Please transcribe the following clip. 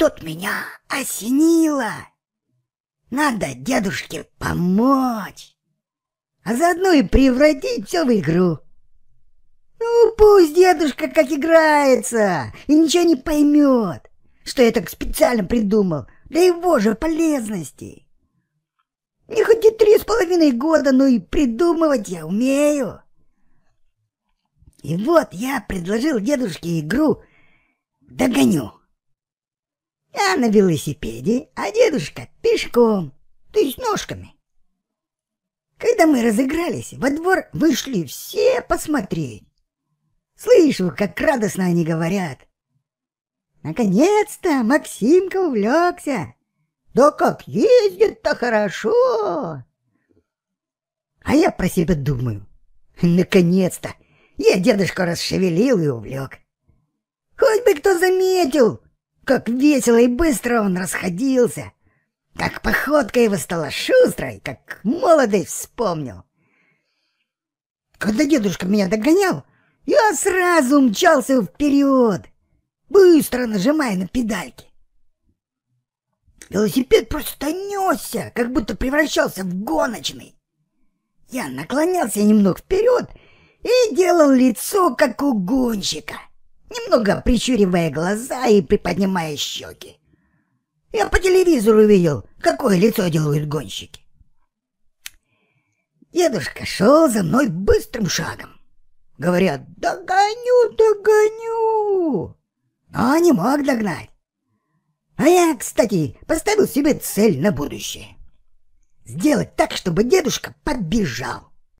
тут меня осенило. Надо дедушке помочь, а заодно и превратить все в игру. Ну, пусть дедушка как играется и ничего не поймет, что я так специально придумал для его же полезности. Не хоть и три с половиной года, но и придумывать я умею. И вот я предложил дедушке игру «Догоню». Я а на велосипеде, а дедушка пешком, то есть ножками. Когда мы разыгрались, во двор вышли все посмотреть. Слышу, как радостно они говорят. Наконец-то Максимка увлекся. Да как ездит-то хорошо! А я про себя думаю. Наконец-то! Я дедушку расшевелил и увлек. Хоть бы кто заметил, как весело и быстро он расходился. Как походка его стала шустрой, как молодой вспомнил. Когда дедушка меня догонял, я сразу мчался вперед, быстро нажимая на педальки. Велосипед просто несся, как будто превращался в гоночный. Я наклонялся немного вперед и делал лицо, как у гонщика — немного прищуривая глаза и приподнимая щеки. Я по телевизору видел, какое лицо делают гонщики. Дедушка шел за мной быстрым шагом. Говорят, догоню, догоню. Но не мог догнать. А я, кстати, поставил себе цель на будущее. Сделать так, чтобы дедушка подбежал.